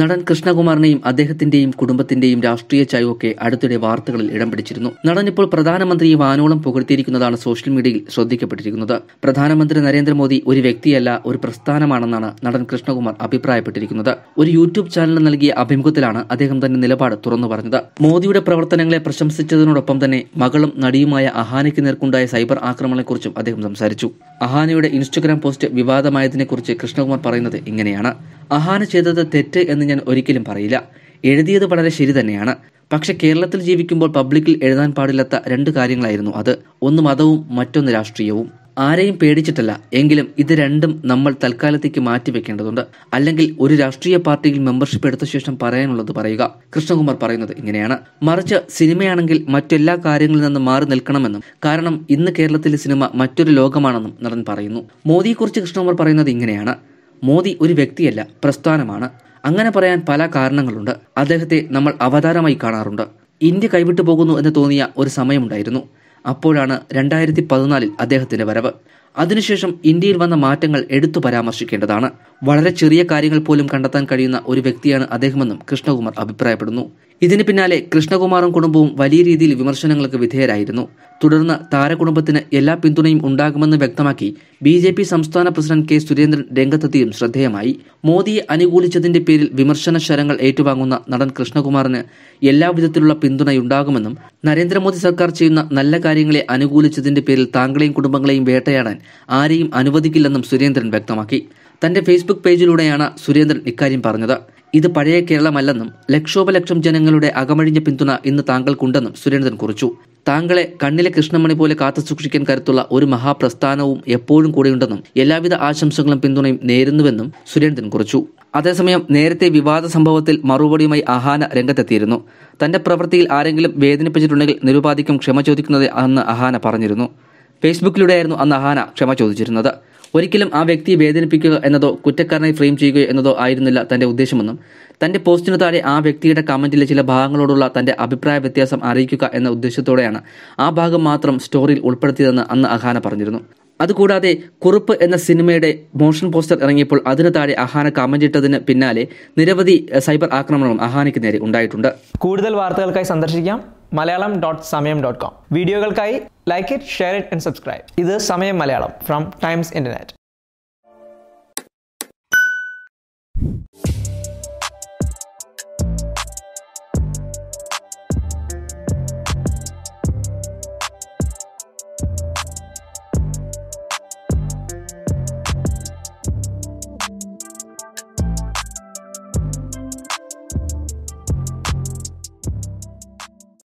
നടൻ കൃഷ്ണകുമാറിനെയും അദ്ദേഹത്തിന്റെയും കുടുംബത്തിന്റെയും രാഷ്ട്രീയ ചായവൊക്കെ അടുത്തിടെ വാർത്തകളിൽ ഇടം പിടിച്ചിരുന്നു നടൻ ഇപ്പോൾ പ്രധാനമന്ത്രിയെ വാനോളം പുകഴ്ത്തിയിരിക്കുന്നതാണ് സോഷ്യൽ മീഡിയയിൽ ശ്രദ്ധിക്കപ്പെട്ടിരിക്കുന്നത് പ്രധാനമന്ത്രി നരേന്ദ്രമോദി ഒരു വ്യക്തിയല്ല ഒരു പ്രസ്ഥാനമാണെന്നാണ് നടൻ കൃഷ്ണകുമാർ അഭിപ്രായപ്പെട്ടിരിക്കുന്നത് ഒരു യൂട്യൂബ് ചാനലിന് നൽകിയ അഭിമുഖത്തിലാണ് അദ്ദേഹം തന്റെ നിലപാട് തുറന്നു പറഞ്ഞത് മോദിയുടെ പ്രവർത്തനങ്ങളെ പ്രശംസിച്ചതിനോടൊപ്പം തന്നെ മകളും നടിയുമായ അഹാനയ്ക്ക് നേർക്കുണ്ടായ സൈബർ ആക്രമണങ്ങളെക്കുറിച്ചും അദ്ദേഹം സംസാരിച്ചു അഹാനയുടെ ഇൻസ്റ്റഗ്രാം പോസ്റ്റ് വിവാദമായതിനെക്കുറിച്ച് കൃഷ്ണകുമാർ പറയുന്നത് ഇങ്ങനെയാണ് അഹാന ചെയ്തത് തെറ്റ് എന്ന് ഞാൻ ഒരിക്കലും പറയില്ല എഴുതിയത് വളരെ ശരി തന്നെയാണ് പക്ഷെ കേരളത്തിൽ ജീവിക്കുമ്പോൾ പബ്ലിക്കിൽ എഴുതാൻ പാടില്ലാത്ത രണ്ട് കാര്യങ്ങളായിരുന്നു അത് ഒന്ന് മതവും മറ്റൊന്ന് രാഷ്ട്രീയവും ആരെയും പേടിച്ചിട്ടല്ല എങ്കിലും ഇത് രണ്ടും നമ്മൾ തൽക്കാലത്തേക്ക് മാറ്റിവെക്കേണ്ടതുണ്ട് അല്ലെങ്കിൽ ഒരു രാഷ്ട്രീയ പാർട്ടിയിൽ മെമ്പർഷിപ്പ് എടുത്ത ശേഷം പറയാനുള്ളത് പറയുക കൃഷ്ണകുമാർ പറയുന്നത് ഇങ്ങനെയാണ് മറിച്ച് സിനിമയാണെങ്കിൽ മറ്റെല്ലാ കാര്യങ്ങളിൽ നിന്ന് മാറി നിൽക്കണമെന്നും കാരണം ഇന്ന് കേരളത്തിലെ സിനിമ മറ്റൊരു ലോകമാണെന്നും നടൻ പറയുന്നു മോദിയെക്കുറിച്ച് കൃഷ്ണകുമാർ പറയുന്നത് ഇങ്ങനെയാണ് മോദി ഒരു വ്യക്തിയല്ല പ്രസ്ഥാനമാണ് അങ്ങനെ പറയാൻ പല കാരണങ്ങളുണ്ട് അദ്ദേഹത്തെ നമ്മൾ അവതാരമായി കാണാറുണ്ട് ഇന്ത്യ കൈവിട്ടു പോകുന്നു എന്ന് തോന്നിയ ഒരു സമയമുണ്ടായിരുന്നു അപ്പോഴാണ് രണ്ടായിരത്തി പതിനാലിൽ അദ്ദേഹത്തിന്റെ വരവ് അതിനുശേഷം ഇന്ത്യയിൽ വന്ന മാറ്റങ്ങൾ എടുത്തു പരാമർശിക്കേണ്ടതാണ് വളരെ ചെറിയ കാര്യങ്ങൾ പോലും കണ്ടെത്താൻ കഴിയുന്ന ഒരു വ്യക്തിയാണ് അദ്ദേഹമെന്നും കൃഷ്ണകുമാർ അഭിപ്രായപ്പെടുന്നു ഇതിന് പിന്നാലെ കൃഷ്ണകുമാറും കുടുംബവും വലിയ രീതിയിൽ വിമർശനങ്ങൾക്ക് വിധേയരായിരുന്നു തുടർന്ന് താരകുടുംബത്തിന് എല്ലാ പിന്തുണയും ഉണ്ടാകുമെന്ന് വ്യക്തമാക്കി ബി ജെ പി സംസ്ഥാന പ്രസിഡന്റ് കെ സുരേന്ദ്രൻ രംഗത്തെത്തിയും ശ്രദ്ധേയമായി മോദിയെ അനുകൂലിച്ചതിന്റെ പേരിൽ വിമർശന ശരങ്ങൾ ഏറ്റുവാങ്ങുന്ന നടൻ കൃഷ്ണകുമാറിന് എല്ലാവിധത്തിലുള്ള പിന്തുണയുണ്ടാകുമെന്നും നരേന്ദ്രമോദി സർക്കാർ ചെയ്യുന്ന നല്ല കാര്യങ്ങളെ അനുകൂലിച്ചതിന്റെ പേരിൽ താങ്കളെയും കുടുംബങ്ങളെയും വേട്ടയാടാൻ ആരെയും അനുവദിക്കില്ലെന്നും സുരേന്ദ്രൻ വ്യക്തമാക്കി തന്റെ ഫേസ്ബുക്ക് പേജിലൂടെയാണ് സുരേന്ദ്രൻ ഇക്കാര്യം പറഞ്ഞത് ഇത് പഴയ കേരളമല്ലെന്നും ലക്ഷോപലക്ഷം ജനങ്ങളുടെ അകമഴിഞ്ഞ പിന്തുണ ഇന്ന് താങ്കൾക്കുണ്ടെന്നും സുരേന്ദ്രൻ കുറിച്ചു താങ്കളെ കണ്ണിലെ കൃഷ്ണമണി പോലെ സൂക്ഷിക്കാൻ കരുത്തുള്ള ഒരു മഹാപ്രസ്ഥാനവും എപ്പോഴും കൂടെയുണ്ടെന്നും എല്ലാവിധ ആശംസകളും പിന്തുണയും നേരുന്നുവെന്നും സുരേന്ദ്രൻ കുറിച്ചു അതേസമയം നേരത്തെ വിവാദ സംഭവത്തിൽ മറുപടിയുമായി അഹാന രംഗത്തെത്തിയിരുന്നു തന്റെ പ്രവൃത്തിയിൽ ആരെങ്കിലും വേദനിപ്പിച്ചിട്ടുണ്ടെങ്കിൽ നിരുപാധികം ക്ഷമ ചോദിക്കുന്നത് അന്ന് അഹാന പറഞ്ഞിരുന്നു ഫേസ്ബുക്കിലൂടെയായിരുന്നു അന്ന് അഹാന ക്ഷമ ചോദിച്ചിരുന്നത് ഒരിക്കലും ആ വ്യക്തിയെ വേദനിപ്പിക്കുക എന്നതോ കുറ്റക്കാരനായി ഫ്രെയിം ചെയ്യുക എന്നതോ ആയിരുന്നില്ല തന്റെ ഉദ്ദേശമെന്നും തന്റെ പോസ്റ്റിന് താഴെ ആ വ്യക്തിയുടെ കമന്റിലെ ചില ഭാഗങ്ങളോടുള്ള തന്റെ അഭിപ്രായ വ്യത്യാസം അറിയിക്കുക എന്ന ഉദ്ദേശത്തോടെയാണ് ആ ഭാഗം മാത്രം സ്റ്റോറിയിൽ ഉൾപ്പെടുത്തിയതെന്ന് അന്ന് അഹാന പറഞ്ഞിരുന്നു അതുകൂടാതെ കുറുപ്പ് എന്ന സിനിമയുടെ മോഷൻ പോസ്റ്റർ ഇറങ്ങിയപ്പോൾ അതിന് താഴെ അഹാന കമന്റ് ഇട്ടതിന് പിന്നാലെ നിരവധി സൈബർ ആക്രമണങ്ങളും അഹാനയ്ക്ക് നേരെ ഉണ്ടായിട്ടുണ്ട് കൂടുതൽ വാർത്തകൾക്കായി സന്ദർശിക്കാം Malayalam dot Samayam dot com വീഡിയോകൾക്കായി like it share it and subscribe ഇത് Samayam Malayalam from times internet